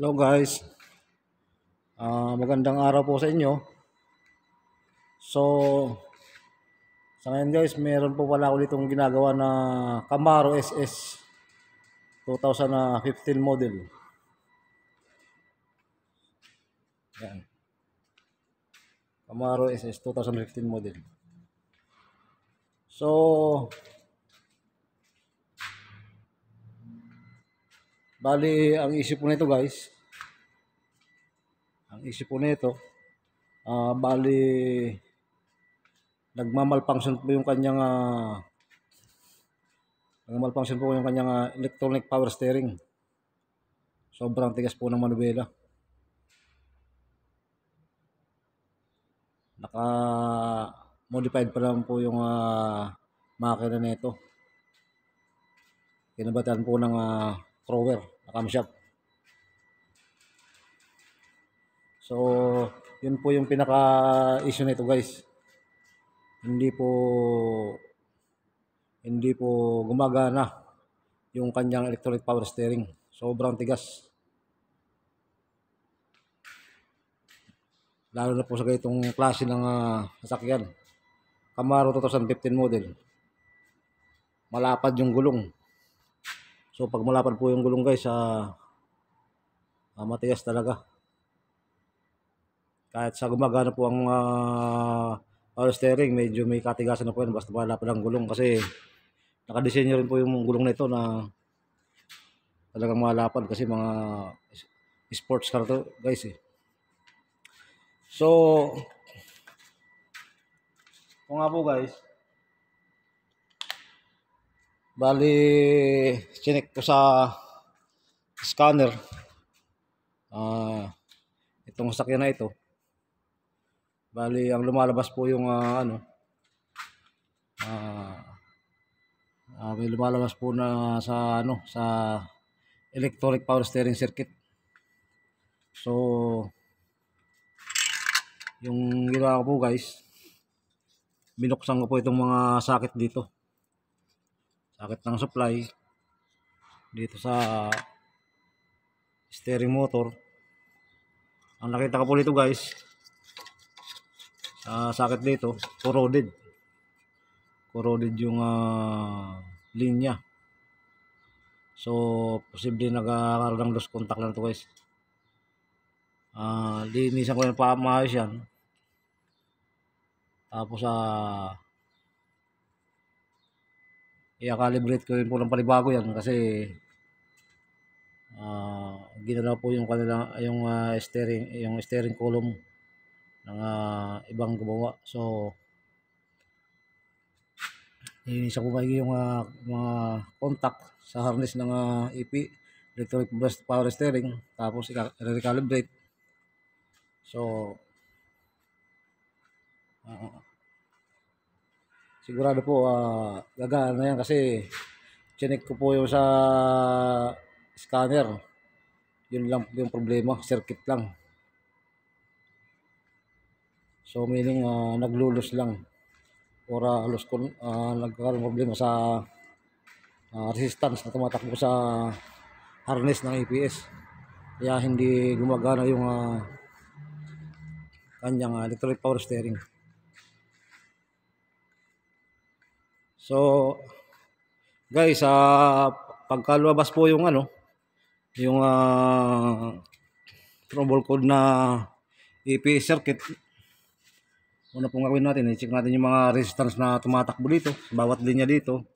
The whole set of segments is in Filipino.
Hello guys. Uh, magandang araw po sa inyo. So, sa ngayon guys, meron po pala ulit itong ginagawa na Camaro SS 2015 model. Yan. Camaro SS 2015 model. So, Bali, ang isip po nito guys, ang isip po nito, uh, ah, bali, nagmamalfunction po yung kanyang uh, nagmamalfunction po yung kanyang uh, electronic power steering. Sobrang tigas po ng manubela. Naka modified pa lang po yung uh, makina nito. Kinabatan po ng uh, thrower. Camshaft. So, yun po yung pinaka-issue nito guys. Hindi po hindi po gumagana yung kanyang electronic power steering. Sobrang tigas. Lalo na po sa ganitong klase ng uh, sasakyan. Camaro 2015 model. Malapad yung gulong. So pag malapad po yung gulong guys, ah, ah, matigas talaga. Kahit sa gumagana po ang ah, power steering, medyo may katigasan na po yan. Basta malapad ang gulong kasi nakadesenyo rin po yung gulong na ito na talagang malapad kasi mga sports car to guys eh. So, kung nga po guys, Bali, chinek ko sa scanner. Uh, itong sakyan na ito. Bali, ang lumalabas po yung uh, ano, uh, uh, may lumalabas po na sa ano, sa electronic power steering circuit. So, yung ginawa ko po guys, binuksan ko po itong mga socket dito sakit ng supply dito sa steering motor ang nakita ko po dito guys sa sakit dito corroded corroded yung uh, linya so posible nagkakaroon ng loose contact lang to guys uh, linisan ko yung pa maayos yan tapos sa uh, i-calibrate ko rin po ng palibago yan kasi uh, ah, ginalaw po yung kanila yung uh, steering yung steering column ng uh, ibang gumawa so inisa ko maigi yung uh, mga contact sa harness ng uh, EP electric blast power steering tapos i-recalibrate so uh, sigurado po uh, gagaan na yan kasi chinek ko po yung sa scanner. Yun lang yung problema, circuit lang. So meaning uh, naglulos lang or uh, halos kun, uh, nagkaroon problema sa uh, resistance na tumatakbo sa harness ng EPS. Kaya hindi gumagana yung uh, kanyang uh, electric power steering. So, guys, uh, pagkalabas po yung ano, yung uh, trouble code na EP circuit, una pong gawin natin, i-check natin yung mga resistance na tumatakbo dito, bawat linya dito.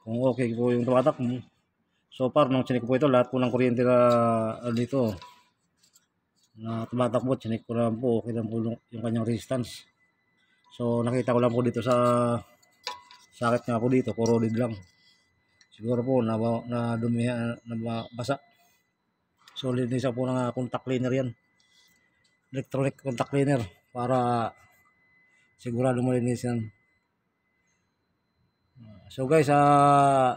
Kung okay po yung tumatakbo. So far, nung chinik po ito, lahat po ng kuryente na uh, dito, na tumatakbo, chinik ko lang po, okay lang po yung kanyang resistance. So, nakita ko lang po dito sa Sakit nga ako dito, corroded lang. Siguro po, na, na dumi, ah, na Solid So, isa po ng ah, contact cleaner yan. Electronic contact cleaner para sigurado malinis yan. So guys, ah, uh,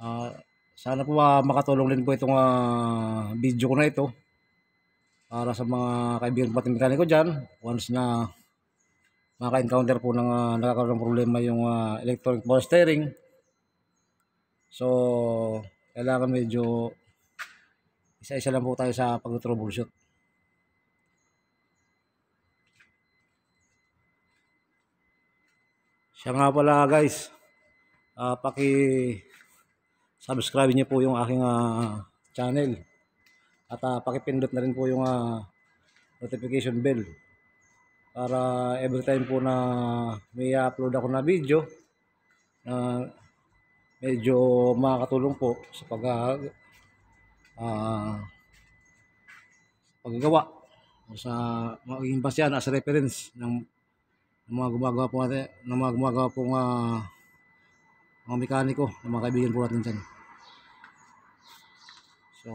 Uh, sana po uh, makatulong din po itong uh, video ko na ito para sa mga kaibigan pati mekaniko dyan once na maka-encounter po ng uh, ah, nakakaroon ng problema yung uh, electronic ball steering so kailangan medyo isa-isa lang po tayo sa pag-troubleshoot siya nga pala guys uh, ah, paki subscribe niyo po yung aking uh, channel at uh, pakipindot na rin po yung uh, notification bell para every time po na may upload ako na video na uh, medyo makakatulong po sa pag uh, paggagawa o sa magiging basehan as reference ng, ng mga gumagawa po natin ng mga gumagawa po ng uh, mga mekaniko ng mga kaibigan po natin dyan so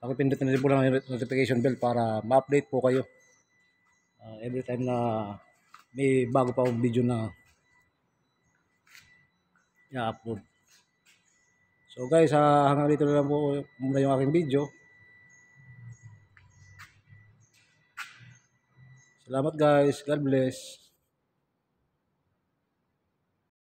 Pakipindot na rin po lang yung notification bell para ma-update po kayo. Uh, every time na may bago pa akong video na i-upload. So guys, uh, hanggang dito na lang po muna yung aking video. Salamat guys. God bless.